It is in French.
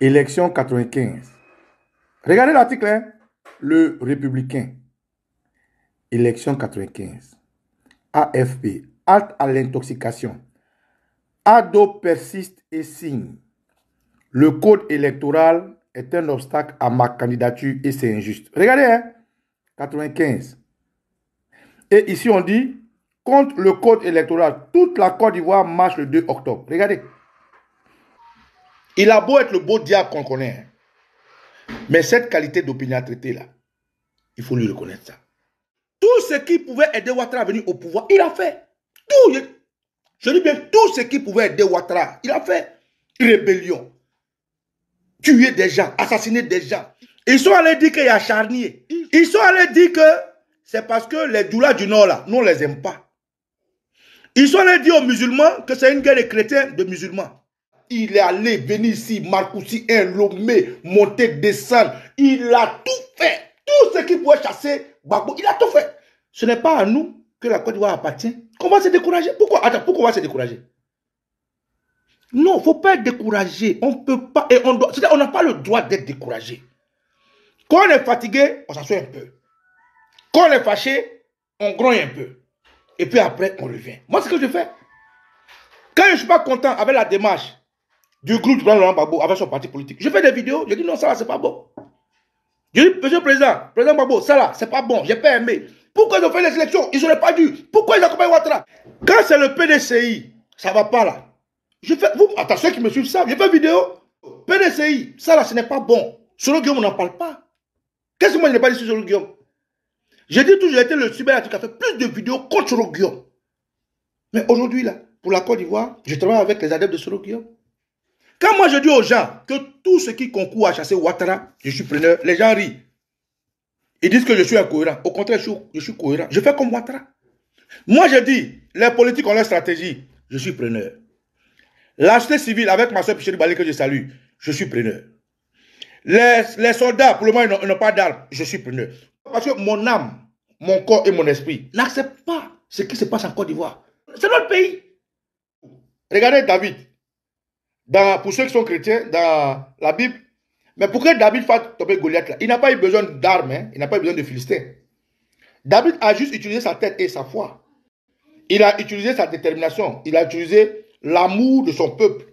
Élection 95. Regardez l'article, hein? le républicain. Élection 95. AFP, halte à l'intoxication. Ado persiste et signe. Le code électoral est un obstacle à ma candidature et c'est injuste. Regardez, hein? 95. Et ici, on dit, contre le code électoral, toute la Côte d'Ivoire marche le 2 octobre. Regardez. Il a beau être le beau diable qu'on connaît, hein. mais cette qualité d'opiniâtreté-là, il faut lui reconnaître ça. Tout ce qui pouvait aider Ouattara à venir au pouvoir, il a fait. Tout, je dis bien, tout ce qui pouvait aider Ouattara, il a fait. Rébellion, tuer des gens, assassiner des gens. Ils sont allés dire qu'il y a charnier. Ils sont allés dire que c'est parce que les doulas du Nord, là, nous ne les aime pas. Ils sont allés dire aux musulmans que c'est une guerre de chrétiens, de musulmans. Il est allé venir ici, Marcoussi, un Lomé, monter, descendre. Il a tout fait. Tout ce qu'il pouvait chasser Gbagbo, il a tout fait. Ce n'est pas à nous que la Côte d'Ivoire appartient. Qu'on va se décourager. Pourquoi Attends, pourquoi on va se décourager Non, il ne faut pas être découragé. On peut pas. Et on doit. On n'a pas le droit d'être découragé. Quand on est fatigué, on s'assoit un peu. Quand on est fâché, on grogne un peu. Et puis après, on revient. Moi, ce que je fais, quand je ne suis pas content avec la démarche, du groupe du président Laurent avec son parti politique. Je fais des vidéos, je dis non, ça là, c'est pas bon. Je dis, monsieur le président, président Babo, ça là, c'est pas bon, j'ai pas aimé. Pourquoi ils ont fait les élections Ils n'auraient pas dû. Pourquoi ils accompagnent Ouattara Quand c'est le PDCI, ça va pas là. Je fais, vous, attention qui me suivent ça, je fais vidéo. PDCI, ça là, ce n'est pas bon. Sur Guillaume, on n'en parle pas. Qu'est-ce que moi, je n'ai pas dit sur le Guillaume J'ai dit toujours, j'ai été le cyber qui a fait plus de vidéos contre le Guillaume. Mais aujourd'hui, là, pour la Côte d'Ivoire, je travaille avec les adeptes de Soro Guillaume. Quand moi je dis aux gens que tout ce qui concourt à chasser Ouattara, je suis preneur, les gens rient. Ils disent que je suis incohérent. Au contraire, je suis, cohérent. Je fais comme Ouattara. Moi, je dis, les politiques ont leur stratégie. Je suis preneur. La civile, avec ma soeur Pichéry Balé que je salue, je suis preneur. Les, les soldats, pour le moment, ils n'ont pas d'armes. Je suis preneur. Parce que mon âme, mon corps et mon esprit n'acceptent pas ce qui se passe en Côte d'Ivoire. C'est notre pays. Regardez David pour ceux qui sont chrétiens, dans la Bible, mais pourquoi David fasse tomber Goliath, là, il n'a pas eu besoin d'armes, hein. il n'a pas eu besoin de Philistins. David a juste utilisé sa tête et sa foi. Il a utilisé sa détermination, il a utilisé l'amour de son peuple.